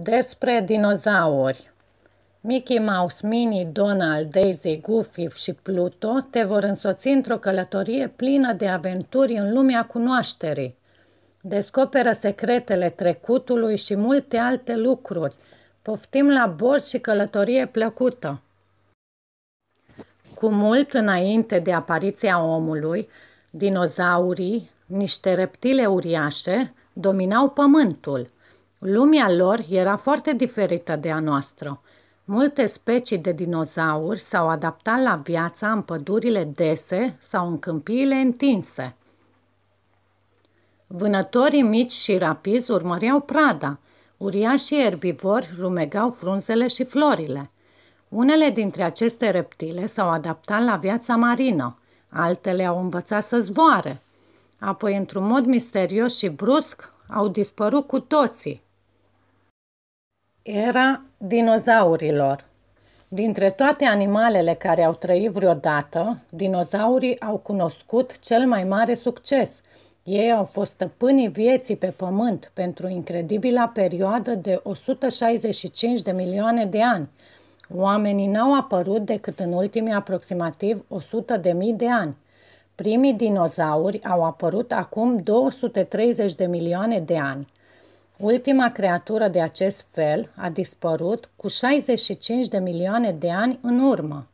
Despre dinozauri Mickey Mouse, Minnie, Donald, Daisy, Goofy și Pluto te vor însoți într-o călătorie plină de aventuri în lumea cunoașterii. Descoperă secretele trecutului și multe alte lucruri. Poftim la bord și călătorie plăcută! Cu mult înainte de apariția omului, dinozaurii, niște reptile uriașe, dominau pământul – Lumea lor era foarte diferită de a noastră. Multe specii de dinozauri s-au adaptat la viața în pădurile dese sau în câmpiile întinse. Vânătorii mici și rapizi urmăreau prada. Uriașii erbivori rumegau frunzele și florile. Unele dintre aceste reptile s-au adaptat la viața marină, altele au învățat să zboare. Apoi, într-un mod misterios și brusc, au dispărut cu toții, era dinozaurilor Dintre toate animalele care au trăit vreodată, dinozaurii au cunoscut cel mai mare succes. Ei au fost stăpânii vieții pe pământ pentru incredibila perioadă de 165 de milioane de ani. Oamenii n-au apărut decât în ultimii aproximativ 100 de mii de ani. Primii dinozauri au apărut acum 230 de milioane de ani. Ultima creatură de acest fel a dispărut cu 65 de milioane de ani în urmă.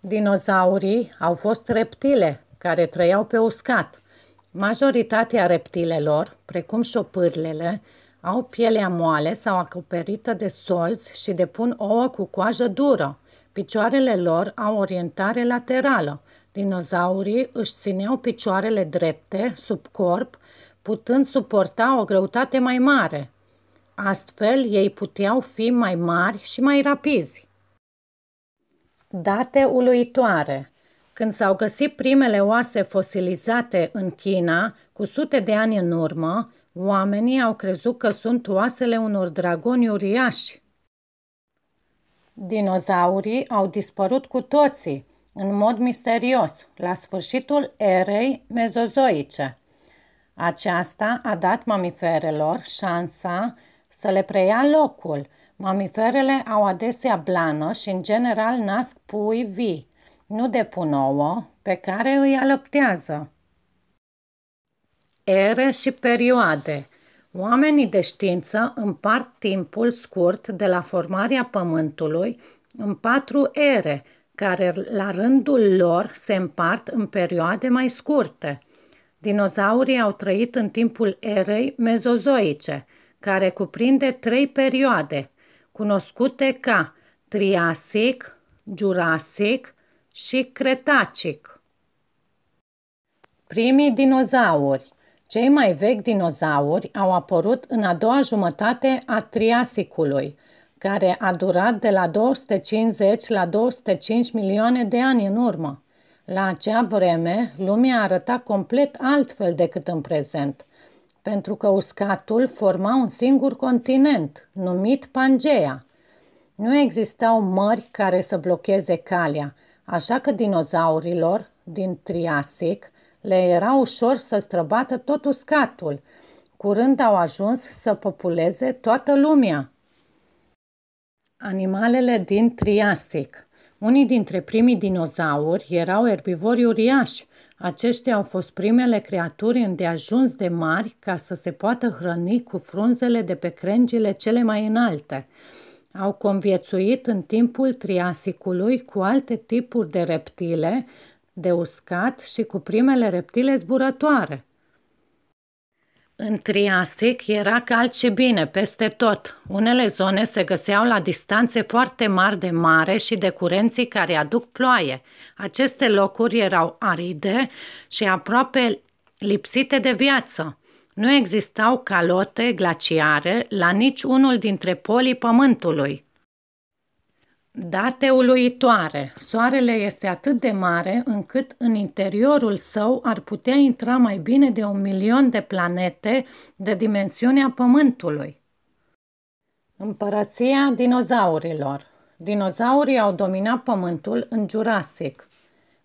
Dinozaurii au fost reptile care trăiau pe uscat. Majoritatea reptilelor, precum șopârlele, au pielea moale sau acoperită de solzi și depun ouă cu coajă dură. Picioarele lor au orientare laterală. Dinozaurii își țineau picioarele drepte sub corp putând suporta o greutate mai mare. Astfel, ei puteau fi mai mari și mai rapizi. Date uluitoare Când s-au găsit primele oase fosilizate în China, cu sute de ani în urmă, oamenii au crezut că sunt oasele unor dragoni uriași. Dinozaurii au dispărut cu toții, în mod misterios, la sfârșitul erei mezozoice – aceasta a dat mamiferelor șansa să le preia locul. Mamiferele au adesea blană și în general nasc pui vii, nu depun ouă, pe care îi alăptează. Ere și perioade Oamenii de știință împart timpul scurt de la formarea Pământului în patru ere, care la rândul lor se împart în perioade mai scurte – Dinozaurii au trăit în timpul erei mezozoice, care cuprinde trei perioade, cunoscute ca Triasic, Jurasic și Cretacic. Primii dinozauri Cei mai vechi dinozauri au apărut în a doua jumătate a Triasicului, care a durat de la 250 la 205 milioane de ani în urmă. La acea vreme, lumea arăta complet altfel decât în prezent, pentru că uscatul forma un singur continent, numit Pangea. Nu existau mări care să blocheze calea, așa că dinozaurilor din Triasic le era ușor să străbată tot uscatul. Curând au ajuns să populeze toată lumea. Animalele din Triasic unii dintre primii dinozauri erau erbivori uriași. Aceștia au fost primele creaturi îndeajuns de mari ca să se poată hrăni cu frunzele de pe crengile cele mai înalte. Au conviețuit în timpul Triasicului cu alte tipuri de reptile, de uscat și cu primele reptile zburătoare. În Triastic era cald și bine peste tot. Unele zone se găseau la distanțe foarte mari de mare și de curenții care aduc ploaie. Aceste locuri erau aride și aproape lipsite de viață. Nu existau calote glaciare la nici unul dintre polii pământului. Date uluitoare! Soarele este atât de mare încât în interiorul său ar putea intra mai bine de un milion de planete de dimensiunea Pământului. Împărăția dinozaurilor Dinozaurii au dominat Pământul în Jurasic,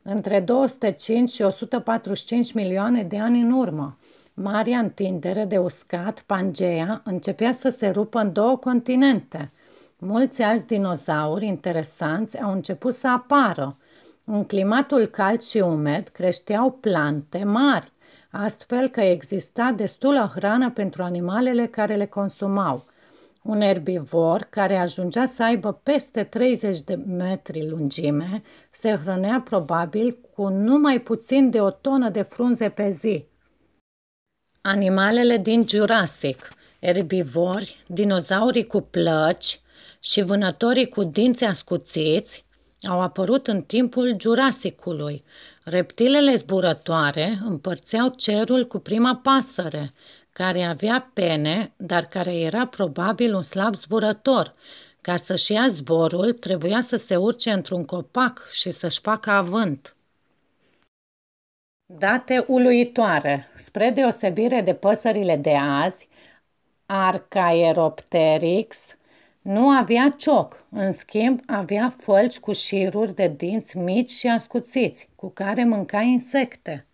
între 205 și 145 milioane de ani în urmă. Marea întindere de uscat, Pangea, începea să se rupă în două continente – Mulți alți dinozauri interesanți au început să apară. În climatul cald și umed creșteau plante mari, astfel că exista destulă hrană pentru animalele care le consumau. Un erbivor care ajungea să aibă peste 30 de metri lungime se hrănea probabil cu numai puțin de o tonă de frunze pe zi. Animalele din Jurassic, erbivori, dinozaurii cu plăci, și vânătorii cu dinți ascuțiți au apărut în timpul Jurasicului. Reptilele zburătoare împărțeau cerul cu prima pasăre, care avea pene, dar care era probabil un slab zburător. Ca să-și ia zborul, trebuia să se urce într-un copac și să-și facă avânt. Date uluitoare. Spre deosebire de păsările de azi, Archaeropteryx nu avea cioc, în schimb avea fălci cu șiruri de dinți mici și ascuțiți, cu care mânca insecte.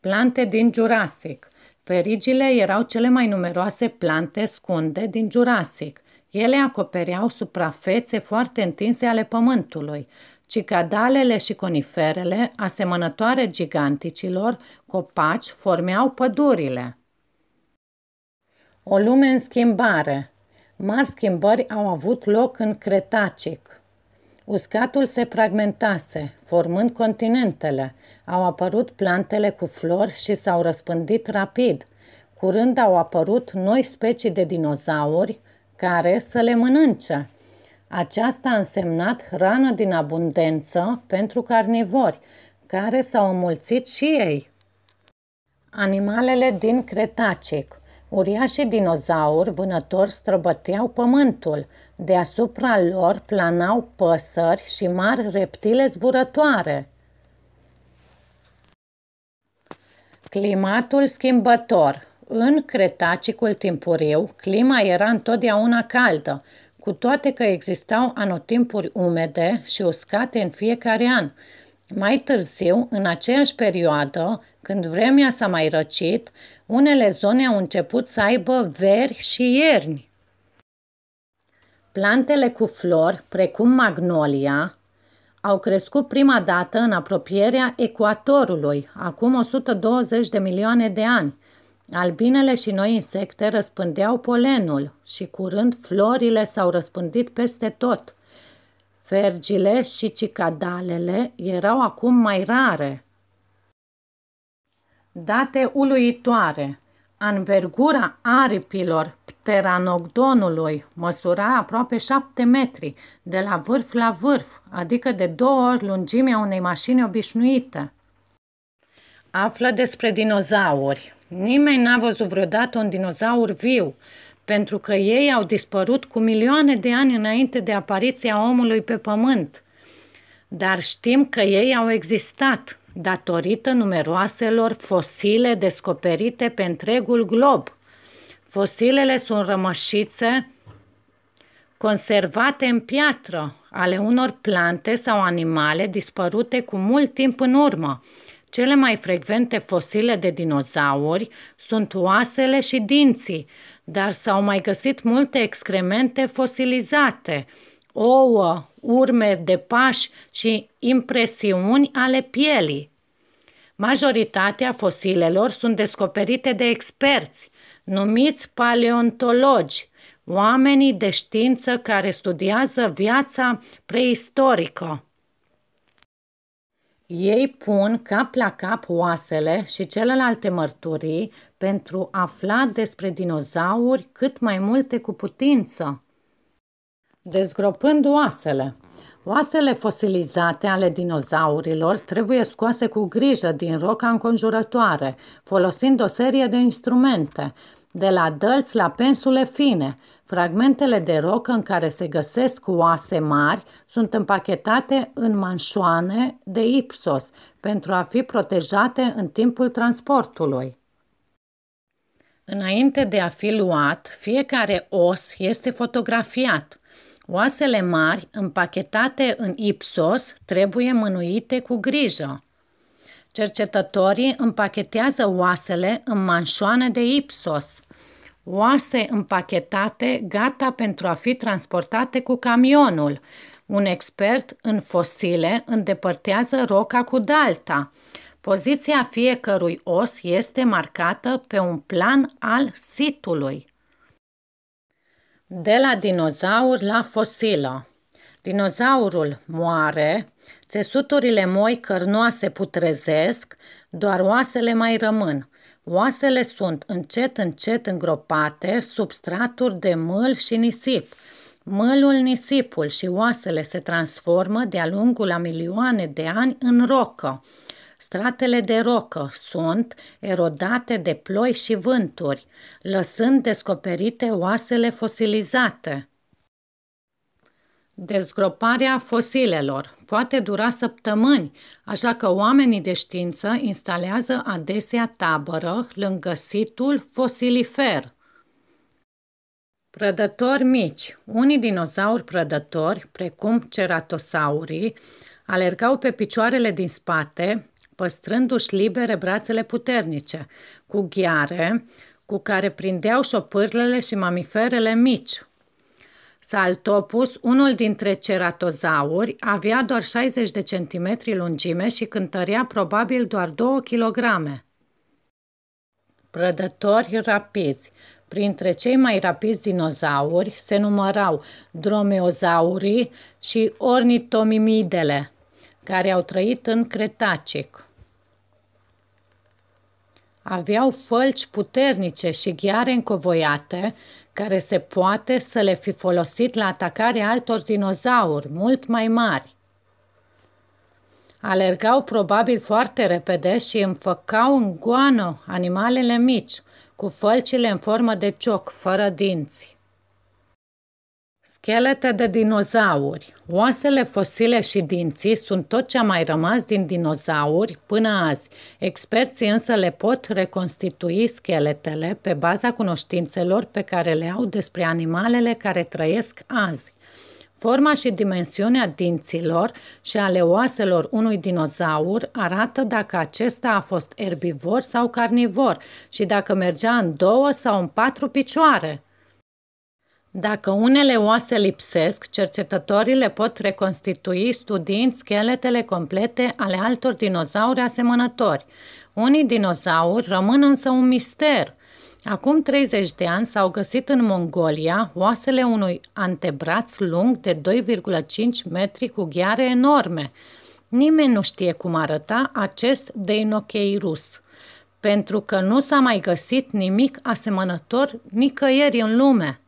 Plante din Jurassic Ferigile erau cele mai numeroase plante scunde din Jurassic. Ele acopereau suprafețe foarte întinse ale pământului. Cicadalele și coniferele, asemănătoare giganticilor, copaci, formeau pădurile. O lume în schimbare Mari schimbări au avut loc în Cretacic. Uscatul se fragmentase, formând continentele. Au apărut plantele cu flori și s-au răspândit rapid. Curând au apărut noi specii de dinozauri care să le mănânce. Aceasta a însemnat hrană din abundență pentru carnivori, care s-au înmulțit și ei. Animalele din Cretacic Uriașii dinozauri vânători străbăteau pământul. Deasupra lor planau păsări și mari reptile zburătoare. Climatul schimbător În Cretacicul timpuriu, clima era întotdeauna caldă, cu toate că existau anotimpuri umede și uscate în fiecare an – mai târziu, în aceeași perioadă, când vremea s-a mai răcit, unele zone au început să aibă veri și ierni. Plantele cu flori, precum magnolia, au crescut prima dată în apropierea ecuatorului, acum 120 de milioane de ani. Albinele și noi insecte răspândeau polenul și curând florile s-au răspândit peste tot – Fergile și cicadalele erau acum mai rare. Date uluitoare. Anvergura aripilor pteranogdonului măsura aproape 7 metri, de la vârf la vârf, adică de două ori lungimea unei mașini obișnuite. Află despre dinozauri. Nimeni n-a văzut vreodată un dinozaur viu, pentru că ei au dispărut cu milioane de ani înainte de apariția omului pe pământ. Dar știm că ei au existat datorită numeroaselor fosile descoperite pe întregul glob. Fosilele sunt rămășițe conservate în piatră ale unor plante sau animale dispărute cu mult timp în urmă. Cele mai frecvente fosile de dinozauri sunt oasele și dinții, dar s-au mai găsit multe excremente fosilizate, ouă, urme de pași și impresiuni ale pielii. Majoritatea fosilelor sunt descoperite de experți, numiți paleontologi, oamenii de știință care studiază viața preistorică. Ei pun cap la cap oasele și celelalte mărturii pentru a afla despre dinozauri cât mai multe cu putință. Dezgropând oasele Oasele fosilizate ale dinozaurilor trebuie scoase cu grijă din roca înconjurătoare, folosind o serie de instrumente, de la dălți la pensule fine. Fragmentele de rocă în care se găsesc oase mari sunt împachetate în manșoane de ipsos pentru a fi protejate în timpul transportului. Înainte de a fi luat, fiecare os este fotografiat. Oasele mari, împachetate în ipsos, trebuie mânuite cu grijă. Cercetătorii împachetează oasele în manșoane de Ipsos, oase împachetate gata pentru a fi transportate cu camionul. Un expert în fosile îndepărtează roca cu dalta. Poziția fiecărui os este marcată pe un plan al sitului. De la dinozaur la fosilă Dinozaurul moare, țesuturile moi cărnoase putrezesc, doar oasele mai rămân. Oasele sunt încet, încet îngropate sub straturi de mâl și nisip. Mâlul, nisipul și oasele se transformă de-a lungul a milioane de ani în rocă. Stratele de rocă sunt erodate de ploi și vânturi, lăsând descoperite oasele fosilizate. Dezgroparea fosilelor poate dura săptămâni, așa că oamenii de știință instalează adesea tabără lângă situl fosilifer. Prădători mici. Unii dinozauri prădători, precum ceratosaurii, alergau pe picioarele din spate, păstrându-și libere brațele puternice, cu ghiare, cu care prindeau șopârlele și mamiferele mici, Saltopus, unul dintre ceratozauri, avea doar 60 de centimetri lungime și cântărea probabil doar 2 kg. Prădători rapizi Printre cei mai rapizi dinozauri se numărau dromeozaurii și ornitomimidele, care au trăit în Cretacic. Aveau fălci puternice și ghiare încovoiate, care se poate să le fi folosit la atacarea altor dinozauri mult mai mari. Alergau probabil foarte repede și înfăcau în goană animalele mici, cu fălcile în formă de cioc, fără dinți. Schelete de dinozauri Oasele fosile și dinții sunt tot ce a mai rămas din dinozauri până azi. Experții însă le pot reconstitui scheletele pe baza cunoștințelor pe care le au despre animalele care trăiesc azi. Forma și dimensiunea dinților și ale oaselor unui dinozaur arată dacă acesta a fost erbivor sau carnivor și dacă mergea în două sau în patru picioare. Dacă unele oase lipsesc, cercetătorii le pot reconstitui studiind scheletele complete ale altor dinozauri asemănători. Unii dinozauri rămân însă un mister. Acum 30 de ani s-au găsit în Mongolia oasele unui antebraț lung de 2,5 metri cu ghiare enorme. Nimeni nu știe cum arăta acest deinocheirus, pentru că nu s-a mai găsit nimic asemănător nicăieri în lume.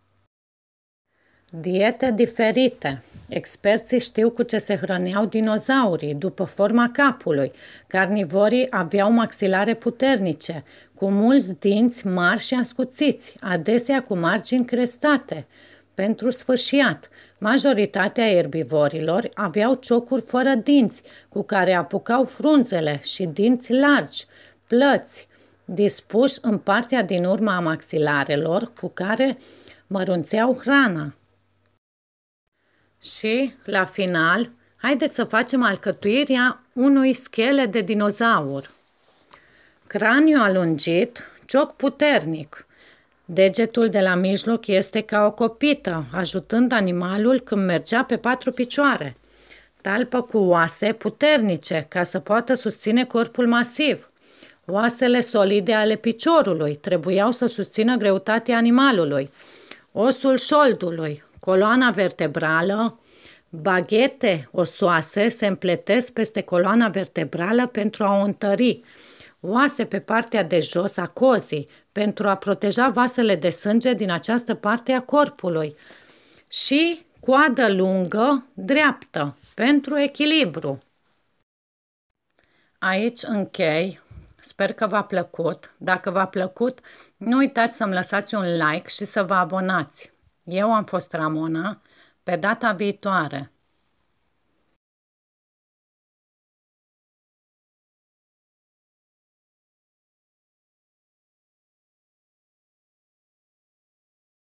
Diete diferite. Experții știu cu ce se hrăneau dinozaurii, după forma capului. Carnivorii aveau maxilare puternice, cu mulți dinți mari și ascuțiți, adesea cu margini crestate. Pentru sfârșiat, majoritatea erbivorilor aveau ciocuri fără dinți, cu care apucau frunzele și dinți largi, plăți, dispuși în partea din urma a maxilarelor cu care mărunțeau hrana. Și, la final, haideți să facem alcătuirea unui schele de dinozaur. Craniu alungit, cioc puternic. Degetul de la mijloc este ca o copită, ajutând animalul când mergea pe patru picioare. Talpă cu oase puternice, ca să poată susține corpul masiv. Oasele solide ale piciorului trebuiau să susțină greutatea animalului. Osul șoldului, coloana vertebrală, baghete osoase se împletesc peste coloana vertebrală pentru a o întări, oase pe partea de jos a cozii pentru a proteja vasele de sânge din această parte a corpului și coadă lungă dreaptă pentru echilibru. Aici închei. Sper că v-a plăcut. Dacă v-a plăcut, nu uitați să-mi lăsați un like și să vă abonați. Eu am fost Ramona. Pe data viitoare!